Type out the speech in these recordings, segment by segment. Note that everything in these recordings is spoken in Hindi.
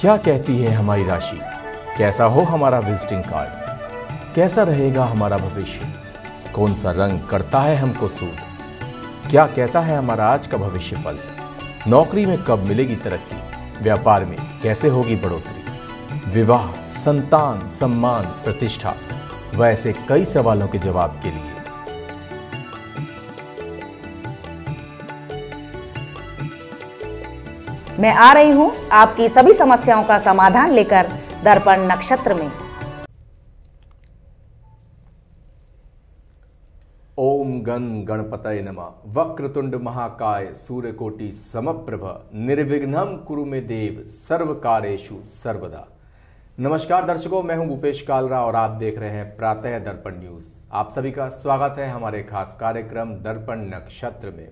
क्या कहती है हमारी राशि कैसा हो हमारा विजिटिंग कार्ड कैसा रहेगा हमारा भविष्य कौन सा रंग करता है हमको सूट क्या कहता है हमारा आज का भविष्य फल नौकरी में कब मिलेगी तरक्की व्यापार में कैसे होगी बढ़ोतरी विवाह संतान सम्मान प्रतिष्ठा वैसे कई सवालों के जवाब के लिए मैं आ रही हूँ आपकी सभी समस्याओं का समाधान लेकर दर्पण नक्षत्र में ओम गण गणपत नम वक्रतुंड महाकाय सूर्यकोटि समप्रभ निर्विघ्नम कुरु में देव सर्व कार्यु सर्वदा नमस्कार दर्शकों मैं हूं भूपेश कालरा और आप देख रहे हैं प्रातः दर्पण न्यूज आप सभी का स्वागत है हमारे खास कार्यक्रम दर्पण नक्षत्र में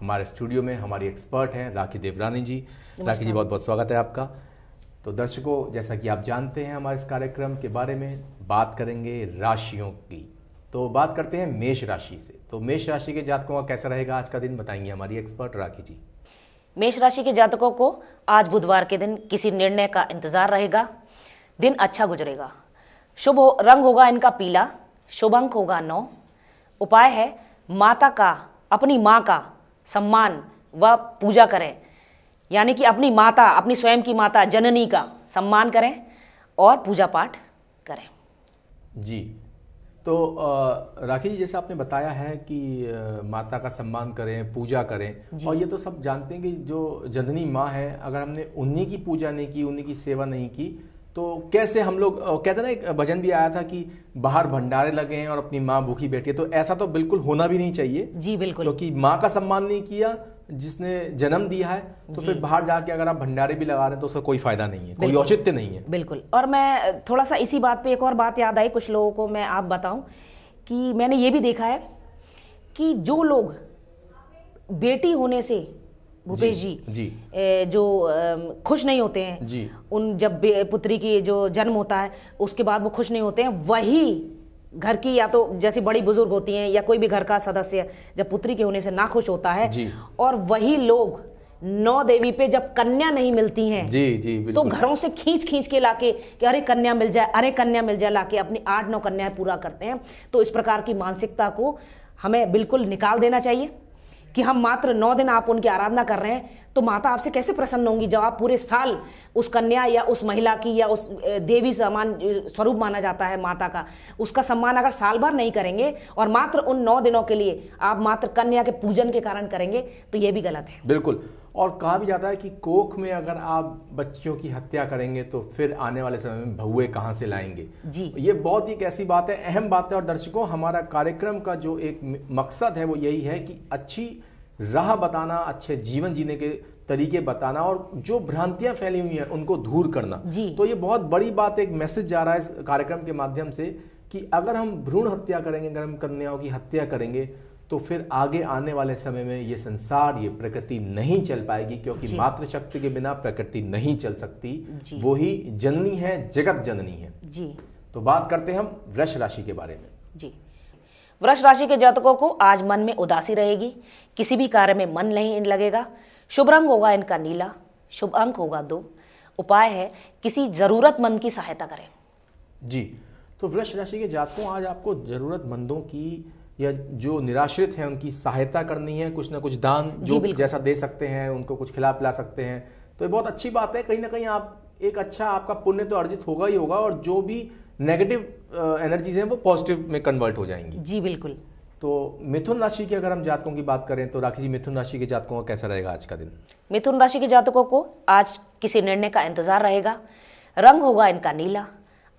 हमारे स्टूडियो में हमारी एक्सपर्ट हैं राखी देवरानी जी राखी जी बहुत बहुत स्वागत है आपका तो दर्शकों जैसा कि आप जानते हैं हमारे इस कार्यक्रम के बारे में बात करेंगे राशियों की तो बात करते हैं मेष राशि से तो मेष राशि के जातकों का कैसा रहेगा आज का दिन बताएंगे हमारी एक्सपर्ट राखी जी मेष राशि के जातकों को आज बुधवार के दिन किसी निर्णय का इंतजार रहेगा दिन अच्छा गुजरेगा शुभ रंग होगा इनका पीला शुभ अंक होगा नौ उपाय है माता का अपनी माँ का सम्मान व पूजा करें यानी कि अपनी माता अपनी स्वयं की माता जननी का सम्मान करें और पूजा पाठ करें जी तो राखी जी जैसे आपने बताया है कि माता का सम्मान करें पूजा करें और ये तो सब जानते हैं कि जो जननी माँ है अगर हमने उन्हीं की पूजा नहीं की उन्हीं की सेवा नहीं की तो कैसे हम लोग कहते ना एक भजन भी आया था कि बाहर भंडारे लगे हैं और अपनी माँ भूखी बैठी है तो ऐसा तो बिल्कुल होना भी नहीं चाहिए जी बिल्कुल क्योंकि माँ का सम्मान नहीं किया जिसने जन्म दिया है तो फिर बाहर जाके अगर आप भंडारे भी लगा रहे हैं तो उसका कोई फायदा नहीं है कोई औचित्य नहीं है बिल्कुल और मैं थोड़ा सा इसी बात पे एक और बात याद आई कुछ लोगों को मैं आप बताऊं कि मैंने ये भी देखा है कि जो लोग बेटी होने से भूपेश जी, जी ए, जो ए, खुश नहीं होते हैं जी उन जब पुत्री की जो जन्म होता है उसके बाद वो खुश नहीं होते हैं वही घर की या तो जैसी बड़ी बुजुर्ग होती हैं या कोई भी घर का सदस्य जब पुत्री के होने से ना खुश होता है और वही लोग नौ देवी पे जब कन्या नहीं मिलती हैं जी जी तो घरों से खींच खींच के लाके कि अरे कन्या मिल जाए अरे कन्या मिल जाए लाके अपनी आठ नौ कन्याएं पूरा करते हैं तो इस प्रकार की मानसिकता को हमें बिल्कुल निकाल देना चाहिए कि हम मात्र नौ दिन आप उनकी आराधना कर रहे हैं तो माता आपसे कैसे प्रसन्न होंगी जब आप पूरे साल उस कन्या या उस महिला की या उस देवी समान स्वरूप माना जाता है माता का उसका सम्मान अगर साल भर नहीं करेंगे और मात्र उन नौ दिनों के लिए आप मात्र कन्या के पूजन के कारण करेंगे तो ये भी गलत है बिल्कुल और कहा भी जाता है कि कोख में अगर आप बच्चियों की हत्या करेंगे तो फिर आने वाले समय में भहुए कहाँ से लाएंगे जी ये बहुत ही एक ऐसी बात है अहम बात है और दर्शकों हमारा कार्यक्रम का जो एक मकसद है वो यही है कि अच्छी राह बताना अच्छे जीवन जीने के तरीके बताना और जो भ्रांतियां फैली हुई हैं उनको दूर करना तो ये बहुत बड़ी बात एक मैसेज जा रहा है इस कार्यक्रम के माध्यम से कि अगर हम भ्रूण हत्या करेंगे अगर हम कन्याओं की हत्या करेंगे तो फिर आगे आने वाले समय में ये संसार ये प्रकृति नहीं चल पाएगी क्योंकि मातृशक्ति के बिना प्रकृति नहीं चल सकती वो ही जननी है जगत जननी है जी तो बात करते हैं हम वृक्ष राशि के बारे में जी वृक्ष राशि के जातकों को आज मन में उदासी रहेगी किसी भी कार्य में मन नहीं लगेगा शुभ रंग होगा इनका नीला शुभ अंक होगा दो उपाय है किसी ज़रूरतमंद की सहायता करें जी तो वृक्ष राशि के जातकों आज आपको ज़रूरतमंदों की या जो निराश्रित हैं उनकी सहायता करनी है कुछ ना कुछ दान जो जैसा दे सकते हैं उनको कुछ खिला पिला सकते हैं तो ये बहुत अच्छी बात है कहीं ना कहीं आप एक अच्छा आपका पुण्य तो अर्जित होगा ही होगा और जो भी नेगेटिव एनर्जीज uh, हैं वो पॉजिटिव में कन्वर्ट हो जाएंगी जी बिल्कुल तो मिथुन राशि के अगर हम जातकों की बात करें तो राखी जी मिथुन राशि के जातकों का कैसा रहेगा आज का दिन मिथुन राशि के जातकों को आज किसी निर्णय का इंतजार रहेगा रंग होगा इनका नीला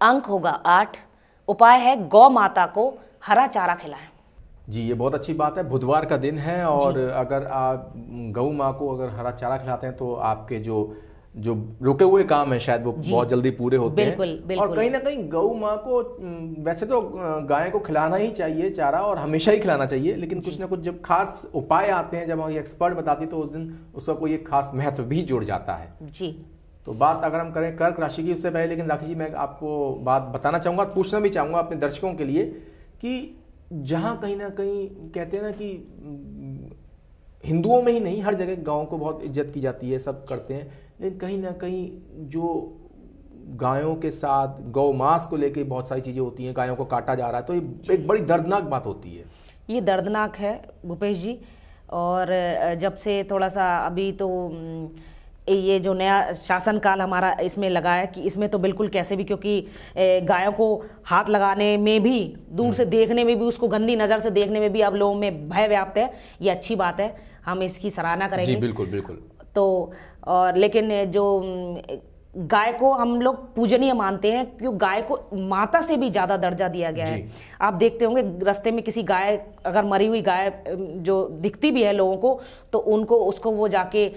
अंक होगा आठ उपाय है गौ माता को हरा चारा खिलाएं जी ये बहुत अच्छी बात है बुधवार का दिन है और अगर आप गऊ माँ को अगर हरा चारा खिलाते हैं तो आपके जो जो रुके हुए काम है शायद वो बहुत जल्दी पूरे होते बिल्कुल, हैं बिल्कुल। और कहीं ना कहीं गौ माँ को वैसे तो गाय को खिलाना ही चाहिए चारा और हमेशा ही खिलाना चाहिए लेकिन कुछ ना कुछ जब खास उपाय आते हैं जब हमारी एक्सपर्ट बताती तो उस दिन उसका कोई एक खास महत्व भी जुड़ जाता है जी तो बात अगर हम करें कर्क राशि की उससे पहले लेकिन राखी जी मैं आपको बात बताना चाहूंगा और पूछना भी चाहूंगा अपने दर्शकों के लिए कि जहाँ कहीं ना कहीं कहते हैं ना कि हिंदुओं में ही नहीं हर जगह गाँव को बहुत इज्जत की जाती है सब करते हैं लेकिन कहीं ना कहीं जो गायों के साथ गौ मांस को लेकर बहुत सारी चीज़ें होती हैं गायों को काटा जा रहा है तो ये एक बड़ी दर्दनाक बात होती है ये दर्दनाक है भूपेश जी और जब से थोड़ा सा अभी तो ये जो नया शासनकाल हमारा इसमें लगा है कि इसमें तो बिल्कुल कैसे भी क्योंकि गायों को हाथ लगाने में भी दूर से हम्म। देखने में भी उसको गंदी नज़र से देखने में भी अब लोगों में भय व्याप्त है ये अच्छी बात है हम इसकी सराहना करेंगे जी बिल्कुल बिल्कुल तो और लेकिन जो गाय को हम लोग पूजनीय मानते हैं क्यों गाय को माता से भी ज़्यादा दर्जा दिया गया है आप देखते होंगे रास्ते में किसी गाय अगर मरी हुई गाय जो दिखती भी है लोगों को तो उनको उसको वो जाके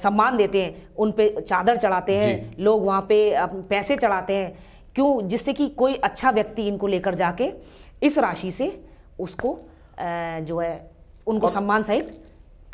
सम्मान देते हैं उन पे चादर चढ़ाते हैं लोग वहाँ पे पैसे चढ़ाते हैं क्यों जिससे कि कोई अच्छा व्यक्ति इनको लेकर जाके इस राशि से उसको जो है उनको सम्मान सहित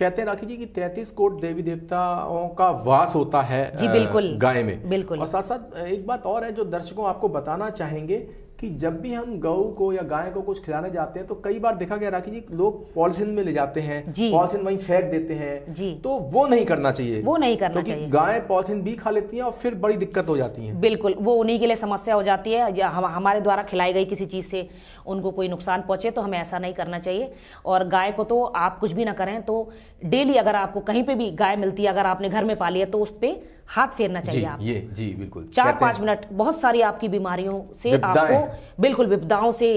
कहते हैं राखी जी कि तैतीस कोट देवी देवताओं का वास होता है जी बिल्कुल गाय में बिल्कुल और साथ साथ एक बात और है जो दर्शकों आपको बताना चाहेंगे कि जब भी हम गऊ को या गाय को कुछ खिलाने जाते हैं तो कई बार देखा गया राखी जी लोग पॉलिथिन में ले जाते हैं पॉलिथिन वहीं फेंक देते हैं जी तो वो नहीं करना चाहिए वो नहीं करना चाहिए गाय पॉलिथिन भी खा लेती है और फिर बड़ी दिक्कत हो जाती है बिल्कुल वो उन्हीं के लिए समस्या हो जाती है हमारे द्वारा खिलाई गई किसी चीज़ से उनको कोई नुकसान पहुंचे तो हमें ऐसा नहीं करना चाहिए और गाय को तो आप कुछ भी ना करें तो डेली अगर आपको कहीं पे भी गाय मिलती है अगर आपने घर में पाली है तो उस पर हाथ फेरना चाहिए आप ये जी बिल्कुल चार पांच मिनट बहुत सारी आपकी बीमारियों से आपको बिल्कुल विपदाओं से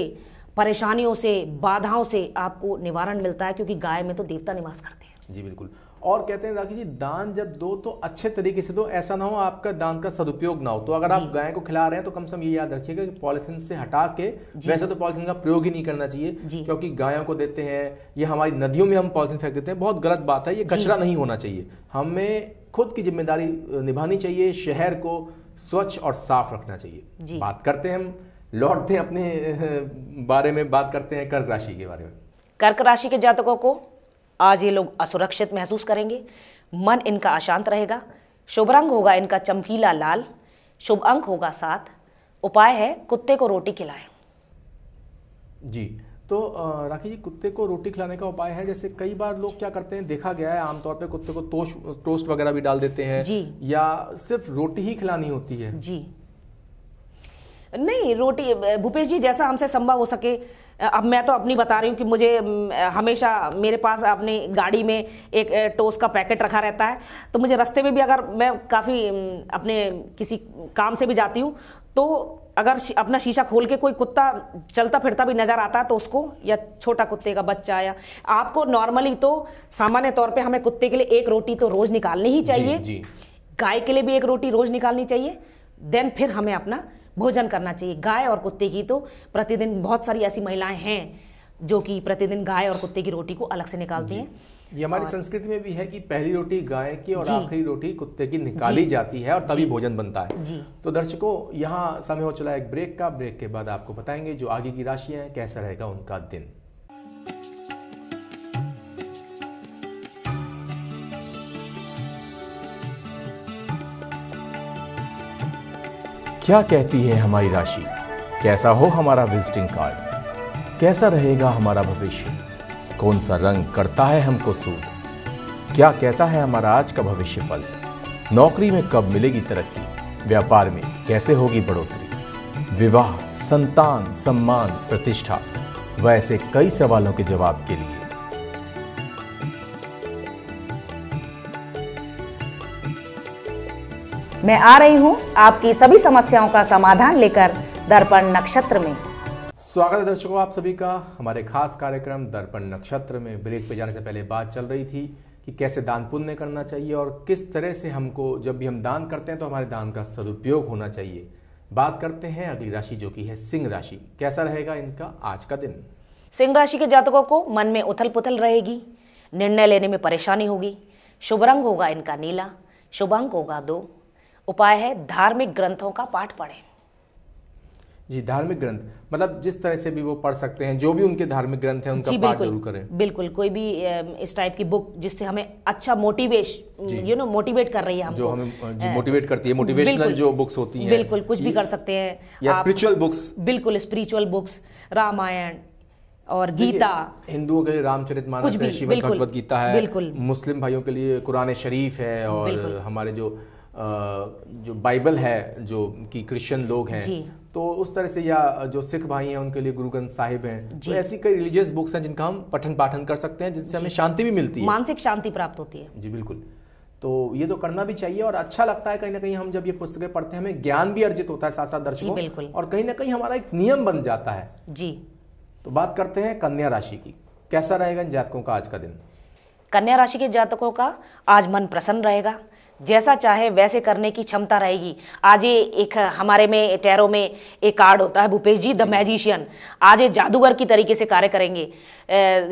परेशानियों से बाधाओं से आपको निवारण मिलता है क्योंकि गाय में तो देवता निवास करते हैं जी बिल्कुल और कहते हैं राखी जी दान जब दो तो अच्छे तरीके से दो ऐसा ना हो आपका दान का सदुपयोग ना हो तो अगर आप गाय को खिला रहे हैं तो कम से कम ये याद रखिएगा कि पॉलिथिन से हटा के वैसे तो पॉलिथिन का प्रयोग ही नहीं करना चाहिए क्योंकि गायों को देते हैं ये हमारी नदियों में हम पॉलिथिन फेंक देते हैं बहुत गलत बात है ये कचरा नहीं होना चाहिए हमें खुद की जिम्मेदारी निभानी चाहिए शहर को स्वच्छ और साफ रखना चाहिए बात करते हैं हम लौटते हैं अपने बारे में बात करते हैं कर्क राशि के बारे में कर्क राशि के जातकों को आज ये लोग असुरक्षित महसूस करेंगे मन इनका अशांत रहेगा शुभ रंग होगा इनका चमकीला लाल शुभ अंक होगा सात उपाय है कुत्ते को रोटी खिलाएं जी तो राखी जी कुत्ते को रोटी खिलाने का उपाय है जैसे कई बार लोग क्या करते हैं देखा गया है आमतौर पे कुत्ते को तोश टोस्ट वगैरह भी डाल देते हैं जी या सिर्फ रोटी ही खिलानी होती है जी नहीं रोटी भूपेश जी जैसा हमसे संभव हो सके अब मैं तो अपनी बता रही हूँ कि मुझे हमेशा मेरे पास अपनी गाड़ी में एक टोस्ट का पैकेट रखा रहता है तो मुझे रास्ते में भी अगर मैं काफ़ी अपने किसी काम से भी जाती हूँ तो अगर अपना शीशा खोल के कोई कुत्ता चलता फिरता भी नज़र आता है तो उसको या छोटा कुत्ते का बच्चा या आपको नॉर्मली तो सामान्य तौर पे हमें कुत्ते के लिए एक रोटी तो रोज़ निकालनी ही चाहिए जी, जी। गाय के लिए भी एक रोटी रोज़ निकालनी चाहिए देन फिर हमें अपना भोजन करना चाहिए गाय और कुत्ते की तो प्रतिदिन बहुत सारी ऐसी महिलाएं हैं जो कि प्रतिदिन गाय और कुत्ते की रोटी को अलग से निकालती हैं ये हमारी संस्कृति में भी है कि पहली रोटी गाय की और आखिरी रोटी कुत्ते की निकाली जाती है और तभी भोजन बनता है तो दर्शकों यहाँ समय हो चला है एक ब्रेक का ब्रेक के बाद आपको बताएंगे जो आगे की राशियां हैं कैसा रहेगा उनका दिन क्या कहती है हमारी राशि कैसा हो हमारा विजिटिंग कार्ड कैसा रहेगा हमारा भविष्य कौन सा रंग करता है हमको सूट क्या कहता है हमारा आज का भविष्य पल नौकरी में कब मिलेगी तरक्की व्यापार में कैसे होगी बढ़ोतरी विवाह संतान सम्मान प्रतिष्ठा व ऐसे कई सवालों के जवाब के लिए मैं आ रही हूं आपकी सभी समस्याओं का समाधान लेकर दर्पण नक्षत्र में स्वागत है दर्शकों आप सभी का हमारे खास कार्यक्रम दर्पण नक्षत्र में ब्रेक पे जाने से पहले बात चल रही थी कि कैसे दान पुण्य करना चाहिए और किस तरह से हमको जब भी हम दान करते हैं तो हमारे दान का सदुपयोग होना चाहिए बात करते हैं अगली राशि जो कि है सिंह राशि कैसा रहेगा इनका आज का दिन सिंह राशि के जातकों को मन में उथल पुथल रहेगी निर्णय लेने में परेशानी होगी शुभ रंग होगा इनका नीला शुभ अंक होगा दो उपाय है धार्मिक ग्रंथों का पाठ पढ़ें जी धार्मिक ग्रंथ मतलब जिस तरह से भी वो पढ़ सकते हैं जो भी उनके धार्मिक ग्रंथ है उनका पाठ जरूर करें बिल्कुल कोई भी इस टाइप की बुक जिससे हमें अच्छा मोटिवेश यू नो मोटिवेट कर रही है हमको जो हमें मोटिवेट करती है मोटिवेशनल जो बुक्स होती हैं बिल्कुल कुछ भी कर सकते हैं या स्पिरिचुअल बुक्स बिल्कुल स्पिरिचुअल बुक्स रामायण और गीता हिंदुओं के लिए रामचरित मानस है श्रीमद भगवत गीता है मुस्लिम भाइयों के लिए कुरान शरीफ है और हमारे जो जो बाइबल है जो कि क्रिश्चियन लोग हैं तो उस तरह से या जो सिख भाई हैं उनके लिए गुरु ग्रंथ साहिब हैं तो ऐसी कई रिलीजियस बुक्स हैं जिनका हम पठन पाठन कर सकते हैं जिससे हमें शांति भी मिलती है मानसिक शांति प्राप्त होती है जी बिल्कुल तो ये तो करना भी चाहिए और अच्छा लगता है कहीं ना कहीं हम जब ये पुस्तकें पढ़ते हैं हमें ज्ञान भी अर्जित होता है साथ साथ दर्शकों बिल्कुल और कहीं ना कहीं हमारा एक नियम बन जाता है जी तो बात करते हैं कन्या राशि की कैसा रहेगा इन जातकों का आज का दिन कन्या राशि के जातकों का आज मन प्रसन्न रहेगा जैसा चाहे वैसे करने की क्षमता रहेगी आज ये एक हमारे में टैरो में एक कार्ड होता है भूपेश जी द मैजिशियन आज ये जादूगर की तरीके से कार्य करेंगे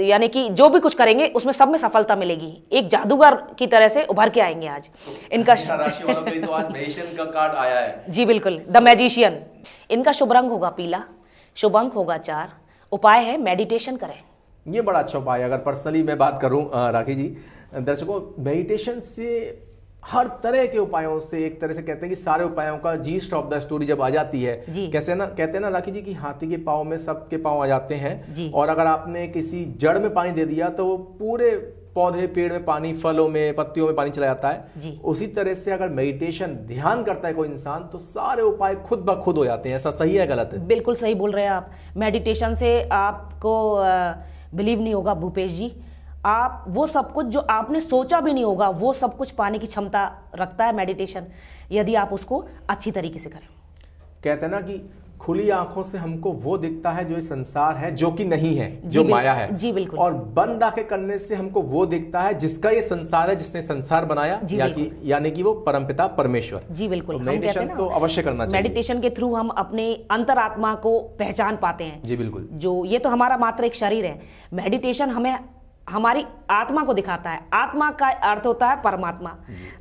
यानी कि जो भी कुछ करेंगे उसमें सब में सफलता मिलेगी एक जादूगर की तरह से उभर के आएंगे आज इनका तो आज का कार्ड आया है जी बिल्कुल द मैजिशियन इनका शुभ रंग होगा पीला शुभ अंक होगा चार उपाय है मेडिटेशन करें ये बड़ा अच्छा उपाय अगर पर्सनली मैं बात करूं राखी जी दर्शकों मेडिटेशन से हर तरह के उपायों से एक तरह से कहते हैं कि सारे उपायों का जी स्टॉप द स्टोरी जब आ जाती है कैसे ना कहते हैं ना राखी जी कि हाथी के पाओ में सबके पाओ आ जाते हैं और अगर आपने किसी जड़ में पानी दे दिया तो वो पूरे पौधे पेड़ में पानी फलों में पत्तियों में पानी चला जाता है उसी तरह से अगर मेडिटेशन ध्यान करता है कोई इंसान तो सारे उपाय खुद ब खुद हो जाते हैं ऐसा सही है गलत है बिल्कुल सही बोल रहे हैं आप मेडिटेशन से आपको बिलीव नहीं होगा भूपेश जी आप वो सब कुछ जो आपने सोचा भी नहीं होगा वो सब कुछ पाने की क्षमता रखता है मेडिटेशन यदि आप उसको अच्छी तरीके से करें कहते हैं ना कि खुली आंखों से हमको वो दिखता है जो ये संसार है जो कि नहीं है जो माया है जी बिल्कुल और बंद आंखें करने से हमको वो दिखता है जिसका ये संसार है जिसने संसार बनाया यानी या कि कि वो परमपिता परमेश्वर जी बिल्कुल तो मेडिटेशन तो अवश्य करना चाहिए मेडिटेशन के थ्रू हम अपने अंतरात्मा को पहचान पाते हैं जी बिल्कुल जो ये तो हमारा मात्र एक शरीर है मेडिटेशन हमें हमारी आत्मा को दिखाता है आत्मा का अर्थ होता है परमात्मा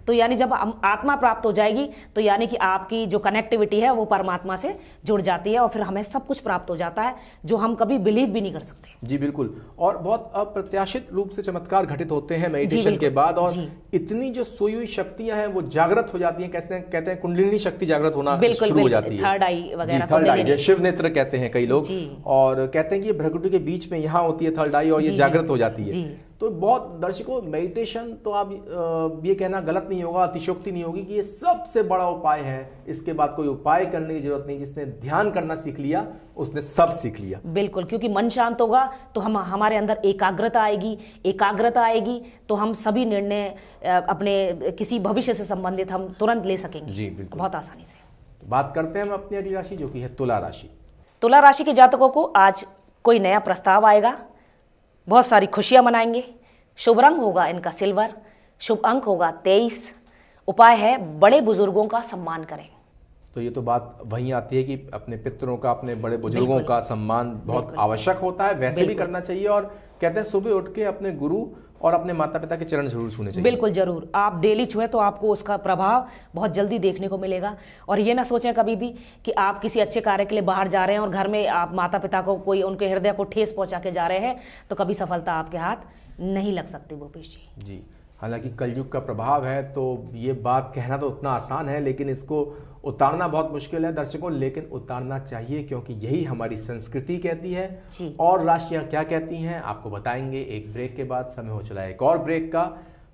तो यानी जब आत्मा प्राप्त हो जाएगी तो यानी कि आपकी जो कनेक्टिविटी है वो परमात्मा से जुड़ जाती है और फिर हमें सब कुछ प्राप्त हो जाता है जो हम कभी बिलीव भी नहीं कर सकते जी बिल्कुल और बहुत अप्रत्याशित रूप से चमत्कार घटित होते हैं मेडिटेशन के बाद और इतनी जो सोई हुई शक्तियां हैं वो जागृत हो जाती है कैसे कहते हैं कुंडलिनी शक्ति जागृत होना शुरू हो जाती है थर्ड आई वगैरह थर्ड आई शिव नेत्र कहते हैं कई लोग और कहते हैं कि भ्रगुटी के बीच में यहाँ होती है थर्ड आई और ये जागृत हो जाती है जी तो बहुत दर्शकों मेडिटेशन तो आप ये कहना गलत नहीं होगा अतिशोक्ति नहीं होगी कि ये सबसे बड़ा उपाय है इसके बाद कोई उपाय करने की जरूरत नहीं जिसने ध्यान करना सीख लिया उसने सब सीख लिया बिल्कुल क्योंकि मन शांत होगा तो हम हमारे अंदर एकाग्रता आएगी एकाग्रता आएगी तो हम सभी निर्णय अपने किसी भविष्य से संबंधित हम तुरंत ले सकेंगे जी बिल्कुल बहुत आसानी से बात करते हैं हम अपनी अगली राशि जो कि है तुला राशि तुला राशि के जातकों को आज कोई नया प्रस्ताव आएगा बहुत सारी खुशियाँ मनाएंगे शुभ रंग होगा इनका सिल्वर शुभ अंक होगा तेईस उपाय है बड़े बुजुर्गों का सम्मान करें तो ये तो बात वहीं आती है कि अपने पितरों का अपने बड़े बुजुर्गों का सम्मान बहुत आवश्यक होता है वैसे भी करना चाहिए और कहते हैं सुबह उठ के अपने गुरु और अपने माता पिता के चरण जरूर छूने चाहिए बिल्कुल जरूर आप डेली छुए तो आपको उसका प्रभाव बहुत जल्दी देखने को मिलेगा और ये ना सोचें कभी भी कि आप किसी अच्छे कार्य के लिए बाहर जा रहे हैं और घर में आप माता पिता को कोई उनके हृदय को ठेस पहुंचा के जा रहे हैं तो कभी सफलता आपके हाथ नहीं लग सकती भूपेश जी जी हालांकि कलयुग का प्रभाव है तो ये बात कहना तो उतना आसान है लेकिन इसको उतारना बहुत मुश्किल है दर्शकों लेकिन उतारना चाहिए क्योंकि यही हमारी संस्कृति कहती है और राशियां क्या कहती हैं आपको बताएंगे एक ब्रेक के बाद समय हो चला एक और ब्रेक का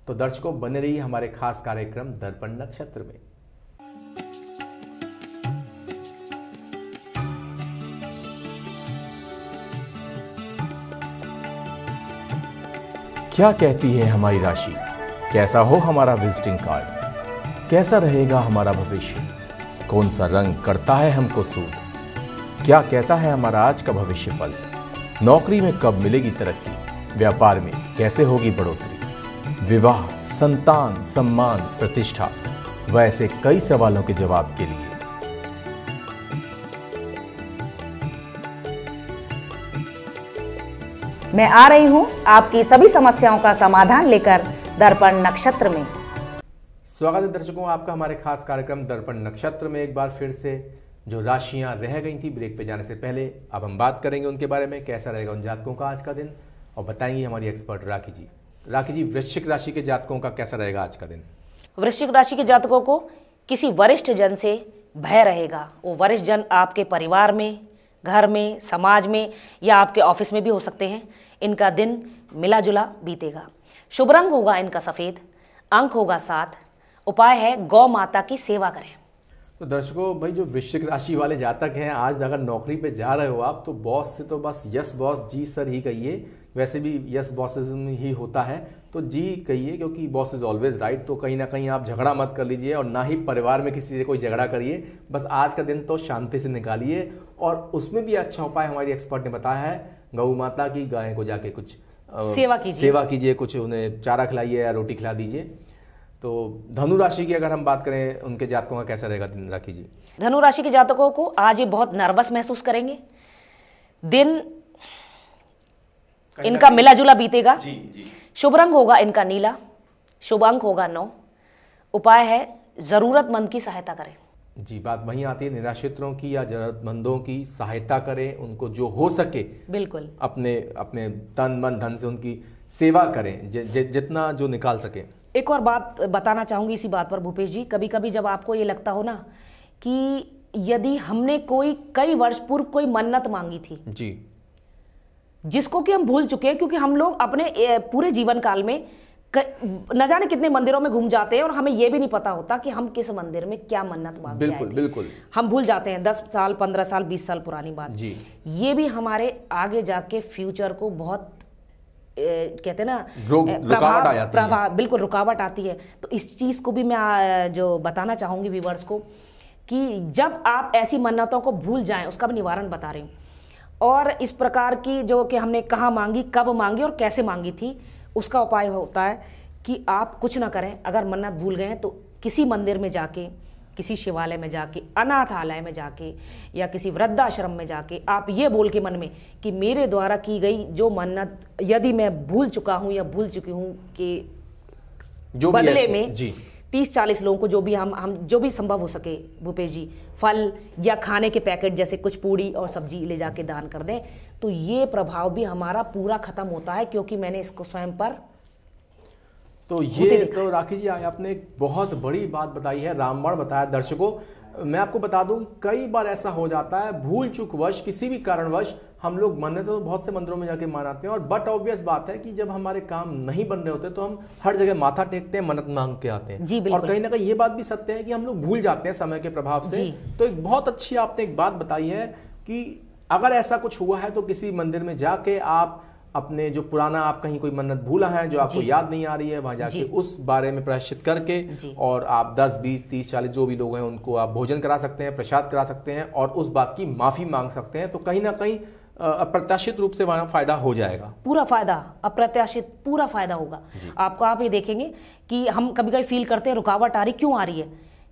तो दर्शकों बने रहिए हमारे खास कार्यक्रम दर्पण नक्षत्र में क्या कहती है हमारी राशि कैसा हो हमारा विजिटिंग कार्ड कैसा रहेगा हमारा भविष्य कौन सा रंग करता है हमको सूद क्या कहता है हमारा आज का भविष्य पल नौकरी में कब मिलेगी तरक्की व्यापार में कैसे होगी बढ़ोतरी विवाह संतान सम्मान प्रतिष्ठा व ऐसे कई सवालों के जवाब के लिए मैं आ रही हूं आपकी सभी समस्याओं का समाधान लेकर दर्पण नक्षत्र में स्वागत है दर्शकों आपका हमारे खास कार्यक्रम दर्पण नक्षत्र में एक बार फिर से जो राशियां रह गई थी ब्रेक पे जाने से पहले अब हम बात करेंगे उनके बारे में कैसा रहेगा उन जातकों का आज का दिन और बताएंगे हमारी एक्सपर्ट राखी जी राखी जी वृश्चिक राशि के जातकों का कैसा रहेगा आज का दिन वृश्चिक राशि के जातकों को किसी वरिष्ठ जन से भय रहेगा वो वरिष्ठ जन आपके परिवार में घर में समाज में या आपके ऑफिस में भी हो सकते हैं इनका दिन मिला जुला बीतेगा शुभ रंग होगा इनका सफ़ेद अंक होगा सात उपाय है गौ माता की सेवा करें तो दर्शकों भाई जो वृश्चिक राशि वाले जातक हैं आज अगर नौकरी पे जा रहे हो आप तो बॉस से तो बस यस बॉस जी सर ही कहिए वैसे भी यस बॉसेज में ही होता है तो जी कहिए क्योंकि बॉस इज ऑलवेज राइट तो कहीं ना कहीं आप झगड़ा मत कर लीजिए और ना ही परिवार में किसी से कोई झगड़ा करिए बस आज का दिन तो शांति से निकालिए और उसमें भी अच्छा उपाय हमारी एक्सपर्ट ने बताया है गऊ माता की गाय को जाके कुछ सेवा कीजिए सेवा कीजिए कुछ उन्हें चारा खिलाइए या रोटी खिला दीजिए तो धनु राशि की अगर हम बात करें उनके जातकों का कैसा रहेगा दिन राखी जी धनु राशि के जातकों को आज ये बहुत नर्वस महसूस करेंगे दिन इनका मिला जुला बीतेगा शुभ रंग होगा इनका नीला शुभ अंक होगा नौ उपाय है ज़रूरतमंद की सहायता करें जी बात वही आती है निराश्रितों की या जरूरतमंदों की सहायता करें उनको जो हो सके बिल्कुल अपने अपने तन मन धन से उनकी सेवा करें जितना जो निकाल सके एक और बात बताना चाहूंगी इसी बात पर भूपेश जी कभी कभी जब आपको ये लगता हो ना कि यदि हमने कोई कई वर्ष पूर्व कोई मन्नत मांगी थी जी जिसको कि हम भूल चुके हैं क्योंकि हम लोग अपने पूरे जीवन काल में न जाने कितने मंदिरों में घूम जाते हैं और हमें यह भी नहीं पता होता कि हम किस मंदिर में क्या मन्नत मांगे बिल्कुल बिल्कुल हम भूल जाते हैं दस साल पंद्रह साल बीस साल पुरानी बात जी ये भी हमारे आगे जाके फ्यूचर को बहुत कहते हैं ना प्रभाव प्रभाव बिल्कुल रुकावट आती है तो इस चीज़ को भी मैं जो बताना चाहूँगी व्यूवर्स को कि जब आप ऐसी मन्नतों को भूल जाएं उसका भी निवारण बता रही हूँ और इस प्रकार की जो कि हमने कहाँ मांगी कब मांगी और कैसे मांगी थी उसका उपाय होता है कि आप कुछ ना करें अगर मन्नत भूल गए तो किसी मंदिर में जाके किसी शिवालय में जाके अनाथालय में जाके या किसी वृद्धाश्रम में जाके आप ये बोल के मन में कि मेरे द्वारा की गई जो मन्नत यदि मैं भूल चुका हूँ या भूल चुकी हूँ कि जो बदले में जी तीस चालीस लोगों को जो भी हम हम जो भी संभव हो सके भूपेश जी फल या खाने के पैकेट जैसे कुछ पूड़ी और सब्जी ले जाके दान कर दें तो ये प्रभाव भी हमारा पूरा खत्म होता है क्योंकि मैंने इसको स्वयं पर तो ये तो राखी जी आपने एक बहुत बड़ी बात बताई है रामबाण बताया दर्शकों मैं आपको बता दूं कई बार ऐसा हो जाता है भूल चुक वश किसी भी कारणवश हम लोग मानते तो बहुत से मंदिरों में जाके मनाते हैं और बट ऑब्वियस बात है कि जब हमारे काम नहीं बन रहे होते तो हम हर जगह माथा टेकते हैं मन्नत मांग के आते हैं जी और कहीं ना कहीं ये बात भी सत्य है कि हम लोग भूल जाते हैं समय के प्रभाव से तो एक बहुत अच्छी आपने एक बात बताई है कि अगर ऐसा कुछ हुआ है तो किसी मंदिर में जाके आप अपने जो पुराना आप कहीं कोई मन्नत भूला है जो आपको याद नहीं आ रही है वहां जाके उस बारे में प्रायश्चित करके और आप 10, 20, 30, 40 जो भी लोग हैं उनको आप भोजन करा सकते हैं प्रसाद करा सकते हैं और उस बात की माफ़ी मांग सकते हैं तो कहीं ना कहीं अप्रत्याशित रूप से वहां फायदा हो जाएगा पूरा फायदा अप्रत्याशित पूरा फायदा होगा आपको आप ये देखेंगे कि हम कभी कभी फील करते हैं रुकावट आ रही क्यों आ रही है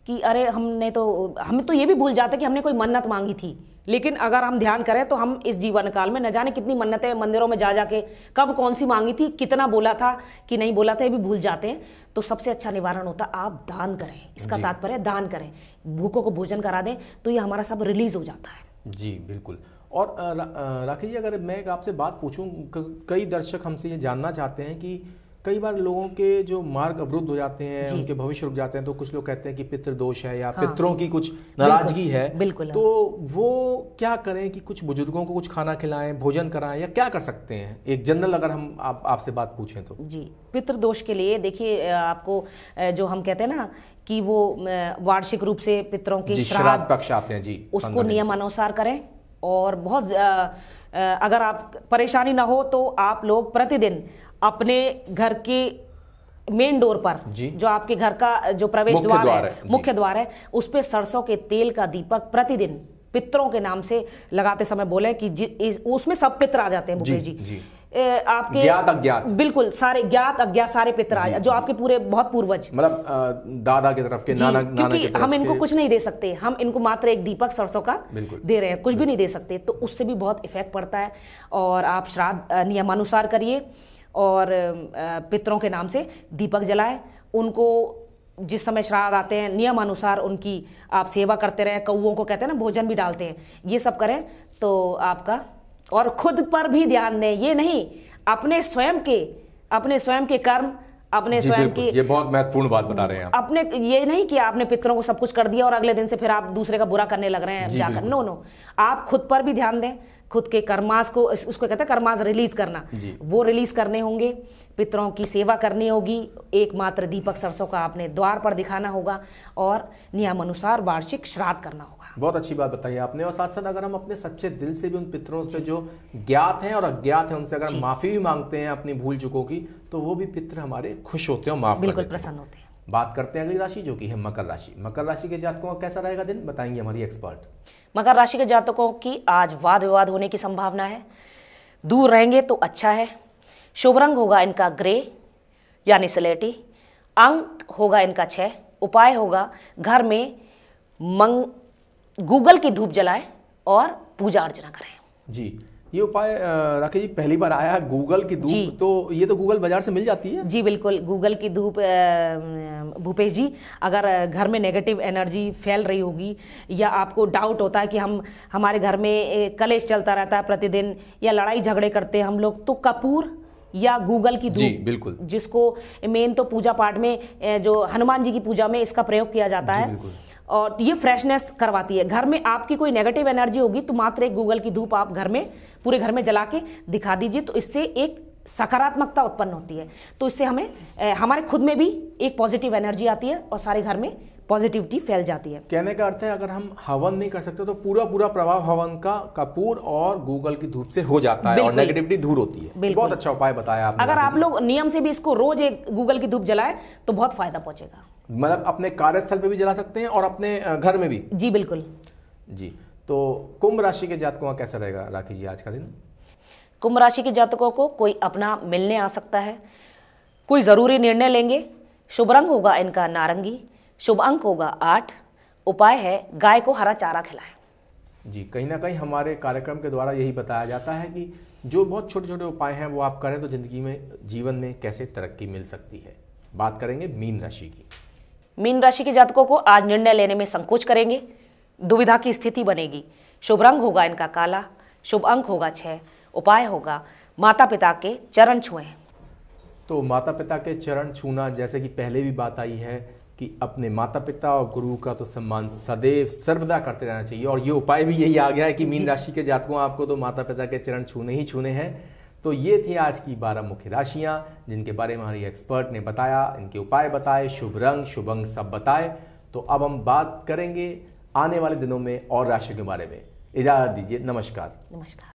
कि अरे हमने तो हम तो ये भी भूल जाते कि हमने कोई मन्नत मांगी थी लेकिन अगर हम ध्यान करें तो हम इस जीवन काल में न जाने कितनी मन्नतें मंदिरों में जा जाके कब कौन सी मांगी थी कितना बोला था कि नहीं बोला था ये भी भूल जाते हैं तो सबसे अच्छा निवारण होता आप दान करें इसका तात्पर्य दान करें भूखों को भोजन करा दें तो ये हमारा सब रिलीज हो जाता है जी बिल्कुल और राकेश जी अगर मैं आपसे बात पूछूं कई दर्शक हमसे ये जानना चाहते हैं कि कई बार लोगों के जो मार्ग अवरुद्ध हो जाते हैं उनके भविष्य रुक जाते हैं तो कुछ लोग कहते हैं कि पितृ दोष है या हाँ, पितरों की कुछ नाराजगी है बिल्कुल हाँ। तो वो क्या करें कि कुछ बुजुर्गों को कुछ खाना खिलाएं भोजन कराएं या क्या कर सकते हैं एक जनरल अगर हम आप आपसे बात पूछें तो जी पितृदोष के लिए देखिए आपको जो हम कहते हैं ना कि वो वार्षिक रूप से पितरों के श्राद्ध पक्ष आते हैं जी उसको नियमानुसार करें और बहुत अगर आप परेशानी ना हो तो आप लोग प्रतिदिन अपने घर की मेन डोर पर जो आपके घर का जो प्रवेश द्वार है, है मुख्य द्वार है उस पर सरसों के तेल का दीपक प्रतिदिन पितरों के नाम से लगाते समय बोले कि उसमें सब पितर आ जाते हैं मुकेश जी, जी। आपके ज्ञात अज्ञात बिल्कुल सारे ज्ञात अज्ञात सारे पितर आ जो आपके पूरे बहुत पूर्वज मतलब दादा की तरफ के नाना नाना तरफ हम इनको कुछ नहीं दे सकते हम इनको मात्र एक दीपक सरसों का दे रहे हैं कुछ भी नहीं दे सकते तो उससे भी बहुत इफेक्ट पड़ता है और आप श्राद्ध नियमानुसार करिए और पितरों के नाम से दीपक जलाएं उनको जिस समय श्राद्ध आते हैं नियम अनुसार उनकी आप सेवा करते रहें कौओं को कहते हैं ना भोजन भी डालते हैं ये सब करें तो आपका और खुद पर भी ध्यान दें ये नहीं अपने स्वयं के अपने स्वयं के कर्म अपने स्वयं की ये बहुत महत्वपूर्ण बात बता रहे हैं आपने ये नहीं कि आपने पितरों को सब कुछ कर दिया और अगले दिन से फिर आप दूसरे का बुरा करने लग रहे हैं जाकर नो नो आप खुद पर भी ध्यान दें खुद के कर्मास को उसको कहते हैं कर्मास रिलीज करना वो रिलीज करने होंगे पितरों की सेवा करनी होगी एकमात्र दीपक सरसों का आपने द्वार पर दिखाना होगा और नियमानुसार वार्षिक श्राद्ध करना होगा बहुत अच्छी बात बताई आपने और साथ साथ अगर हम अपने सच्चे दिल से भी उन पितरों से जो ज्ञात हैं और अज्ञात हैं उनसे अगर हम माफी भी मांगते हैं अपनी भूल चुकों की तो वो भी पितर हमारे खुश होते हैं और माफ बिल्कुल प्रसन्न होते हैं बात करते हैं अगली राशि जो कि है मकर राशि मकर राशि के जातकों का कैसा रहेगा दिन बताएंगे हमारी एक्सपर्ट मकर राशि के जातकों की आज वाद विवाद होने की संभावना है दूर रहेंगे तो अच्छा है शुभ रंग होगा इनका ग्रे यानी स्लेटी अंक होगा इनका छः उपाय होगा घर में मंग गूगल की धूप जलाएं और पूजा अर्चना करें जी ये उपाय राकेश जी पहली बार आया है गूगल की धूप तो ये तो गूगल बाजार से मिल जाती है जी बिल्कुल गूगल की धूप भूपेश जी अगर घर में नेगेटिव एनर्जी फैल रही होगी या आपको डाउट होता है कि हम हमारे घर में कलेश चलता रहता है प्रतिदिन या लड़ाई झगड़े करते हैं हम लोग तो कपूर या गूगल की धूप बिल्कुल जिसको मेन तो पूजा पाठ में जो हनुमान जी की पूजा में इसका प्रयोग किया जाता है और ये फ्रेशनेस करवाती है घर में आपकी कोई नेगेटिव एनर्जी होगी तो मात्र एक गूगल की धूप आप घर में पूरे घर में जला के दिखा दीजिए तो इससे एक सकारात्मकता उत्पन्न होती है तो इससे हमें हमारे खुद में भी एक पॉजिटिव एनर्जी आती है और सारे घर में पॉजिटिविटी फैल जाती है कहने का अर्थ है अगर हम हवन नहीं कर सकते तो पूरा पूरा प्रभाव हवन का कपूर और गूगल की धूप से हो जाता है और नेगेटिविटी दूर होती है बहुत अच्छा उपाय बताया आपने अगर आप लोग नियम से भी इसको रोज एक गूगल की धूप जलाए तो बहुत फायदा पहुंचेगा मतलब अपने कार्यस्थल पे भी जला सकते हैं और अपने घर में भी जी बिल्कुल जी तो कुंभ राशि के जातकों का कैसा रहेगा राखी जी आज का दिन कुंभ राशि के जातकों को कोई अपना मिलने आ सकता है कोई ज़रूरी निर्णय लेंगे शुभ रंग होगा इनका नारंगी शुभ अंक होगा आठ उपाय है गाय को हरा चारा खिलाए जी कहीं ना कहीं हमारे कार्यक्रम के द्वारा यही बताया जाता है कि जो बहुत छोटे छोटे उपाय हैं वो आप करें तो ज़िंदगी में जीवन में कैसे तरक्की मिल सकती है बात करेंगे मीन राशि की मीन राशि के जातकों को आज निर्णय लेने में संकोच करेंगे दुविधा की स्थिति बनेगी शुभ रंग होगा इनका काला शुभ अंक होगा छः उपाय होगा माता पिता के चरण छुएं तो माता पिता के चरण छूना जैसे कि पहले भी बात आई है कि अपने माता पिता और गुरु का तो सम्मान सदैव सर्वदा करते रहना चाहिए और ये उपाय भी यही आ गया है कि मीन राशि के जातकों आपको तो माता पिता के चरण छूने ही छूने हैं तो ये थी आज की बारह मुख्य राशियाँ जिनके बारे में हमारे एक्सपर्ट ने बताया इनके उपाय बताए शुभ रंग शुभ अंग सब बताए तो अब हम बात करेंगे आने वाले दिनों में और राशियों के बारे में इजाज़त दीजिए नमस्कार नमस्कार